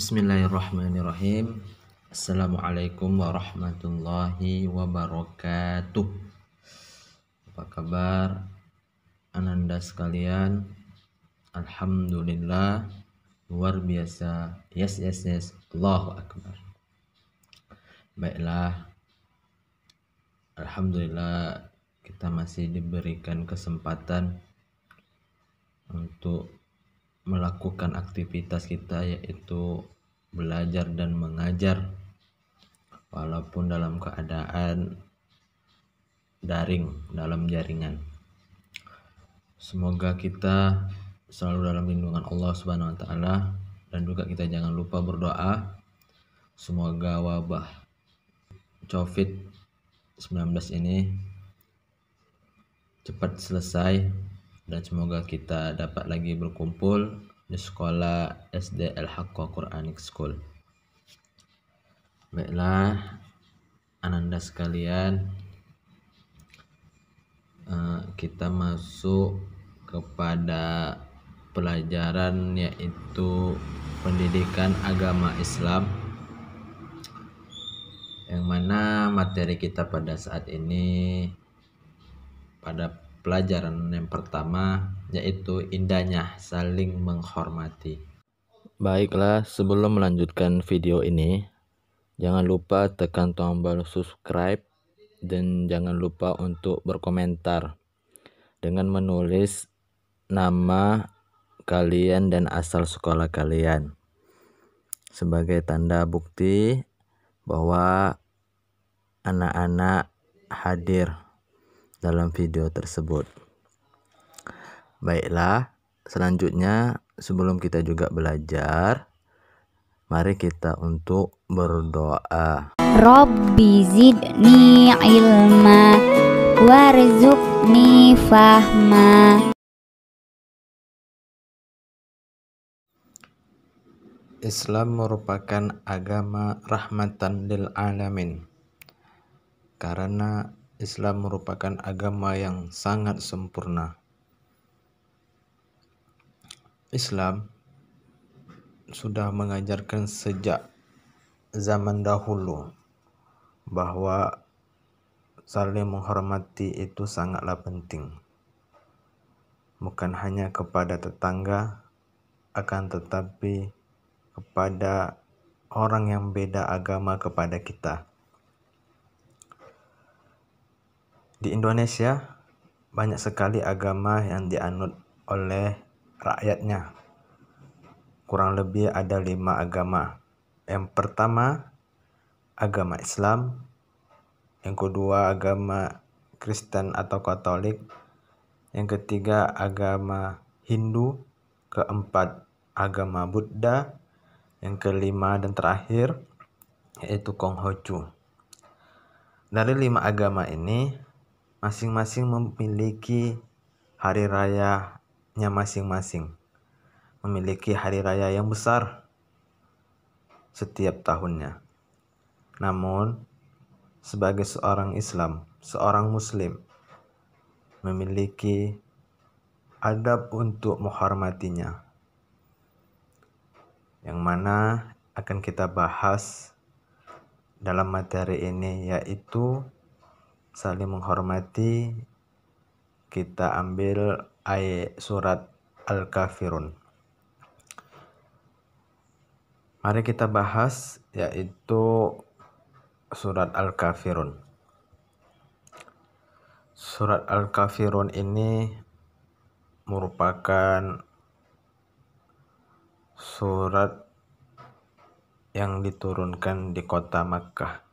Bismillahirrahmanirrahim. Assalamualaikum warahmatullahi wabarakatuh. Apa kabar ananda sekalian? Alhamdulillah luar biasa. Yes yes yes. Allahu akbar. Baiklah. Alhamdulillah kita masih diberikan kesempatan untuk melakukan aktivitas kita yaitu belajar dan mengajar walaupun dalam keadaan daring dalam jaringan semoga kita selalu dalam lindungan Allah Subhanahu wa taala dan juga kita jangan lupa berdoa semoga wabah Covid 19 ini cepat selesai dan semoga kita dapat lagi berkumpul di sekolah SD Al Haqqa Quranic School. Baiklah, ananda sekalian, eh, kita masuk kepada pelajaran yaitu pendidikan agama Islam yang mana materi kita pada saat ini pada pelajaran yang pertama yaitu indahnya saling menghormati. Baiklah, sebelum melanjutkan video ini, jangan lupa tekan tombol subscribe dan jangan lupa untuk berkomentar dengan menulis nama kalian dan asal sekolah kalian sebagai tanda bukti bahwa anak-anak hadir dalam video tersebut. Baiklah, selanjutnya sebelum kita juga belajar, mari kita untuk berdoa. Rabbi zidni ilma warzuqni fahma. Islam merupakan agama rahmatan lil alamin. Karena Islam merupakan agama yang sangat sempurna. Islam sudah mengajarkan sejak zaman dahulu bahwa saling menghormati itu sangatlah penting. Bukan hanya kepada tetangga, akan tetapi kepada orang yang beda agama kepada kita. Di Indonesia, banyak sekali agama yang dianut oleh rakyatnya. Kurang lebih ada lima agama. Yang pertama, agama Islam. Yang kedua, agama Kristen atau Katolik. Yang ketiga, agama Hindu. Keempat, agama Buddha. Yang kelima dan terakhir, yaitu Konghucu. Dari lima agama ini, masing-masing memiliki hari rayanya masing-masing, memiliki hari raya yang besar setiap tahunnya. Namun, sebagai seorang Islam, seorang Muslim, memiliki adab untuk menghormatinya, yang mana akan kita bahas dalam materi ini, yaitu saling menghormati kita ambil ayat surat Al-Kafirun. Mari kita bahas yaitu surat Al-Kafirun. Surat Al-Kafirun ini merupakan surat yang diturunkan di kota Makkah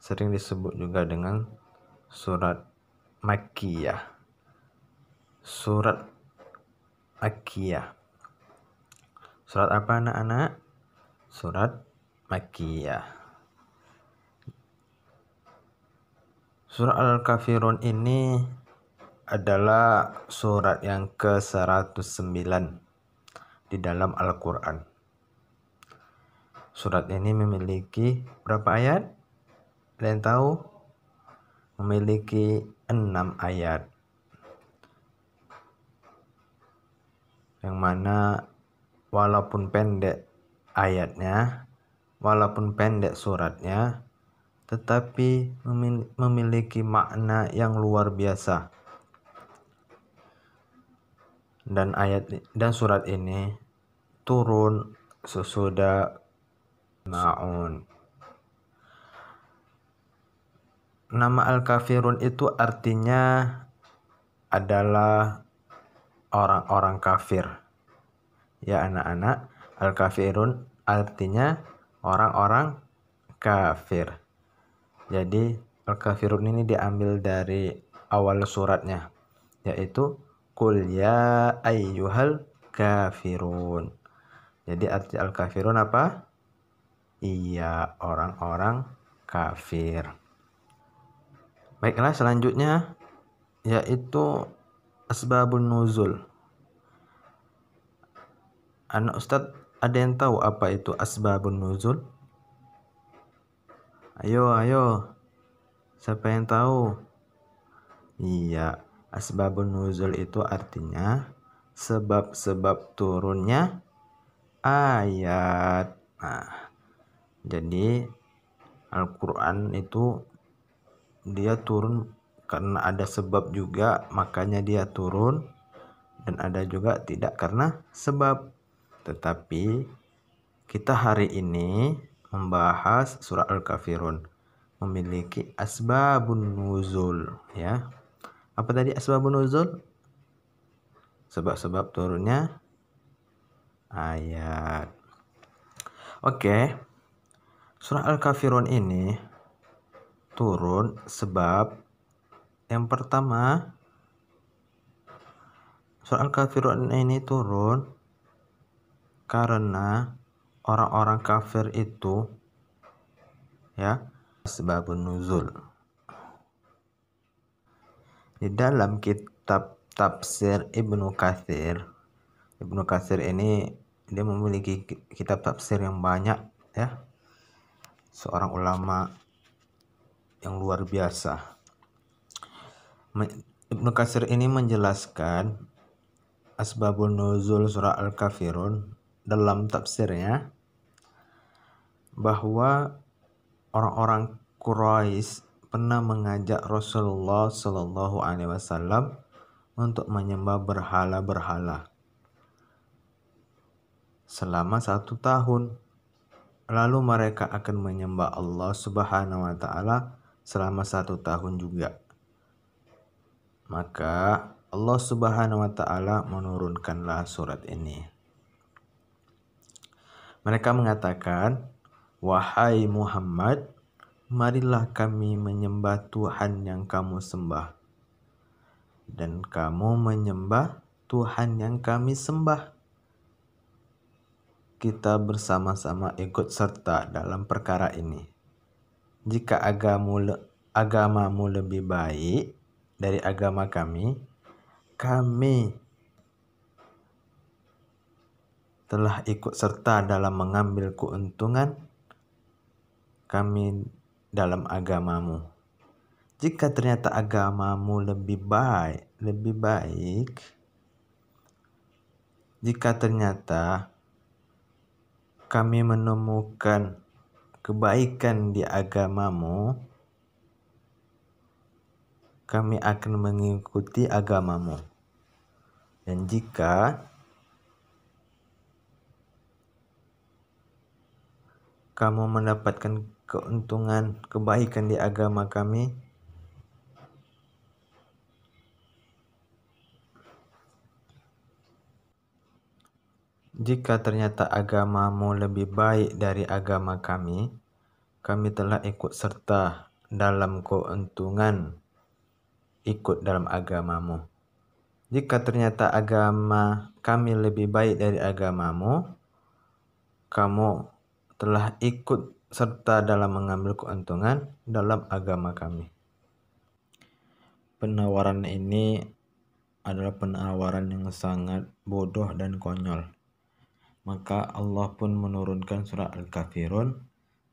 sering disebut juga dengan surat Makiyah. Surat Makkiyah. Surat apa anak-anak? Surat Makiyah. Surat Al-Kafirun ini adalah surat yang ke-109 di dalam Al-Quran. Surat ini memiliki berapa ayat? kalian tahu? Memiliki enam ayat. Yang mana walaupun pendek ayatnya, walaupun pendek suratnya, tetapi memiliki makna yang luar biasa. Dan ayat dan surat ini turun sesudah Maun. nama al-kafirun itu artinya adalah orang-orang kafir. Ya anak-anak, al-kafirun artinya orang-orang kafir. Jadi al-kafirun ini diambil dari awal suratnya yaitu kul ya ayyuhal kafirun. Jadi arti al-kafirun apa? Iya, orang-orang kafir. Baiklah selanjutnya yaitu asbabun nuzul. Anak Ustadz ada yang tahu apa itu asbabun nuzul? Ayo, ayo. Siapa yang tahu? Iya, asbabun nuzul itu artinya sebab-sebab turunnya ayat. Nah, jadi Al-Qur'an itu dia turun karena ada sebab juga makanya dia turun dan ada juga tidak karena sebab tetapi kita hari ini membahas surah al-kafirun memiliki asbabun nuzul ya apa tadi asbabun nuzul sebab-sebab turunnya ayat oke surah al-kafirun ini turun sebab yang pertama surat kafir ini turun karena orang-orang kafir itu ya sebab nuzul di dalam kitab tafsir Ibnu Katsir Ibnu Katsir ini dia memiliki kitab tafsir yang banyak ya seorang ulama yang luar biasa. Ibn Katsir ini menjelaskan asbabun nuzul surah Al-Kafirun dalam tafsirnya bahwa orang-orang Quraisy pernah mengajak Rasulullah Shallallahu Alaihi Wasallam untuk menyembah berhala-berhala selama satu tahun. Lalu mereka akan menyembah Allah Subhanahu wa Ta'ala selama satu tahun juga. Maka Allah Subhanahu wa Ta'ala menurunkanlah surat ini. Mereka mengatakan, "Wahai Muhammad, marilah kami menyembah Tuhan yang kamu sembah, dan kamu menyembah Tuhan yang kami sembah." Kita bersama-sama ikut serta dalam perkara ini. Jika agamamu, agamamu lebih baik dari agama kami, kami telah ikut serta dalam mengambil keuntungan kami dalam agamamu. Jika ternyata agamamu lebih baik, lebih baik, jika ternyata kami menemukan kebaikan di agamamu, kami akan mengikuti agamamu. Dan jika kamu mendapatkan keuntungan kebaikan di agama kami, Jika ternyata agamamu lebih baik dari agama kami, kami telah ikut serta dalam keuntungan ikut dalam agamamu. Jika ternyata agama kami lebih baik dari agamamu, kamu telah ikut serta dalam mengambil keuntungan dalam agama kami. Penawaran ini adalah penawaran yang sangat bodoh dan konyol maka Allah pun menurunkan surah Al-Kafirun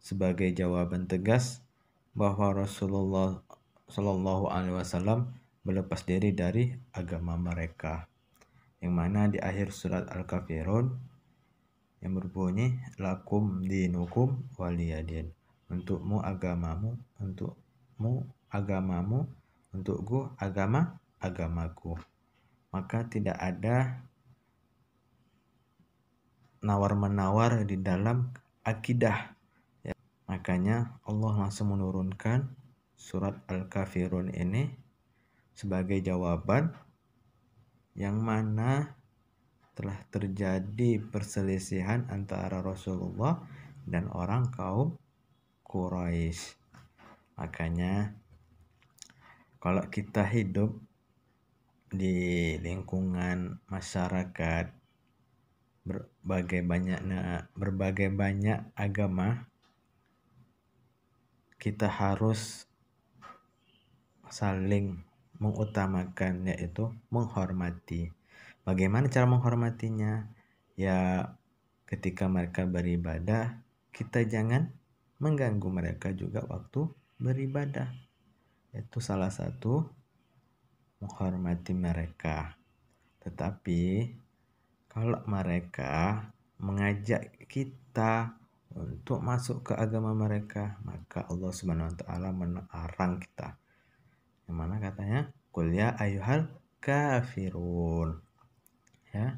sebagai jawaban tegas bahwa Rasulullah Shallallahu Alaihi Wasallam melepas diri dari agama mereka. Yang mana di akhir surat Al-Kafirun yang berbunyi lakum dinukum waliyadin untukmu agamamu untukmu agamamu untukku agama agamaku maka tidak ada nawar-menawar di dalam akidah. Ya, makanya Allah langsung menurunkan surat Al-Kafirun ini sebagai jawaban yang mana telah terjadi perselisihan antara Rasulullah dan orang kaum Quraisy. Makanya kalau kita hidup di lingkungan masyarakat berbagai banyaknya berbagai banyak agama kita harus saling mengutamakan yaitu menghormati. Bagaimana cara menghormatinya? Ya ketika mereka beribadah, kita jangan mengganggu mereka juga waktu beribadah. Itu salah satu menghormati mereka. Tetapi kalau mereka mengajak kita untuk masuk ke agama mereka, maka Allah Subhanahu wa taala menarang kita. Yang mana katanya, Kuliah, ya kafirun." Ya.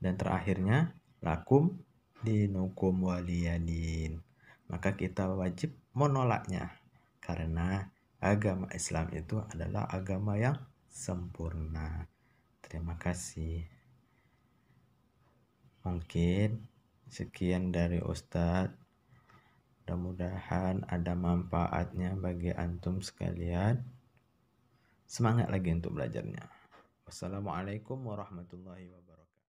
Dan terakhirnya, "Lakum dinukum waliyadin." Maka kita wajib menolaknya karena agama Islam itu adalah agama yang sempurna. Terima kasih. Mungkin sekian dari Ustadz. Mudah-mudahan ada manfaatnya bagi antum sekalian. Semangat lagi untuk belajarnya. Wassalamualaikum warahmatullahi wabarakatuh.